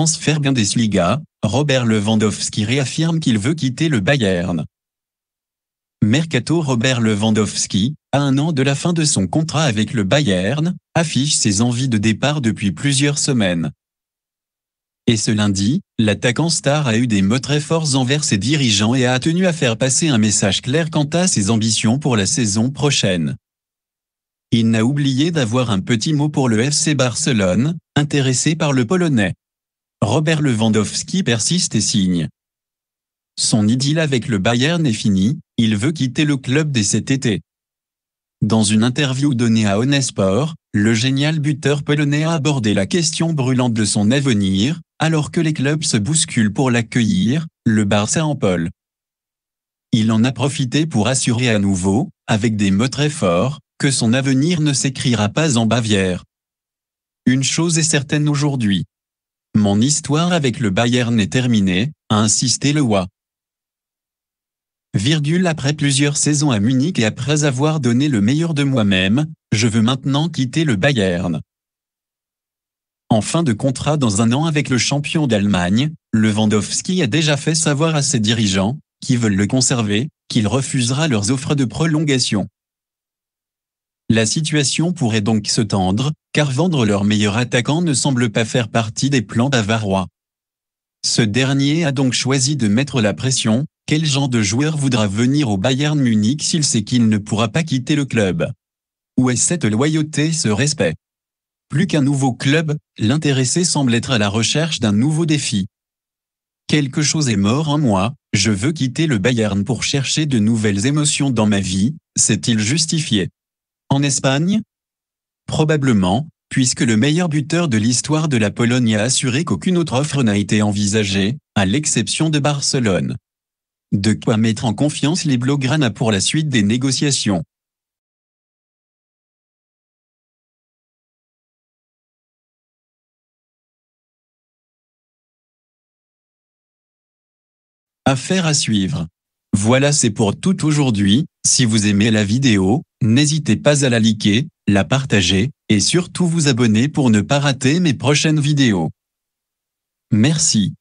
transfert Bundesliga, Robert Lewandowski réaffirme qu'il veut quitter le Bayern. Mercato Robert Lewandowski, à un an de la fin de son contrat avec le Bayern, affiche ses envies de départ depuis plusieurs semaines. Et ce lundi, l'attaquant star a eu des mots très forts envers ses dirigeants et a tenu à faire passer un message clair quant à ses ambitions pour la saison prochaine. Il n'a oublié d'avoir un petit mot pour le FC Barcelone, intéressé par le Polonais. Robert Lewandowski persiste et signe. Son idylle avec le Bayern est fini, il veut quitter le club dès cet été. Dans une interview donnée à Onesport, le génial buteur polonais a abordé la question brûlante de son avenir, alors que les clubs se bousculent pour l'accueillir, le Barça en pôle. Il en a profité pour assurer à nouveau, avec des mots très forts, que son avenir ne s'écrira pas en Bavière. Une chose est certaine aujourd'hui, mon histoire avec le Bayern est terminée, a insisté le WA. Virgule après plusieurs saisons à Munich et après avoir donné le meilleur de moi-même, je veux maintenant quitter le Bayern. En fin de contrat dans un an avec le champion d'Allemagne, Lewandowski a déjà fait savoir à ses dirigeants, qui veulent le conserver, qu'il refusera leurs offres de prolongation. La situation pourrait donc se tendre, car vendre leur meilleur attaquant ne semble pas faire partie des plans bavarois. Ce dernier a donc choisi de mettre la pression, quel genre de joueur voudra venir au Bayern Munich s'il sait qu'il ne pourra pas quitter le club Où est cette loyauté, ce respect Plus qu'un nouveau club, l'intéressé semble être à la recherche d'un nouveau défi. Quelque chose est mort en moi, je veux quitter le Bayern pour chercher de nouvelles émotions dans ma vie, s'est-il justifié. En Espagne, Probablement, puisque le meilleur buteur de l'histoire de la Pologne a assuré qu'aucune autre offre n'a été envisagée, à l'exception de Barcelone. De quoi mettre en confiance les Blaugrana pour la suite des négociations. Affaire à suivre. Voilà c'est pour tout aujourd'hui, si vous aimez la vidéo, n'hésitez pas à la liker, la partager, et surtout vous abonner pour ne pas rater mes prochaines vidéos. Merci.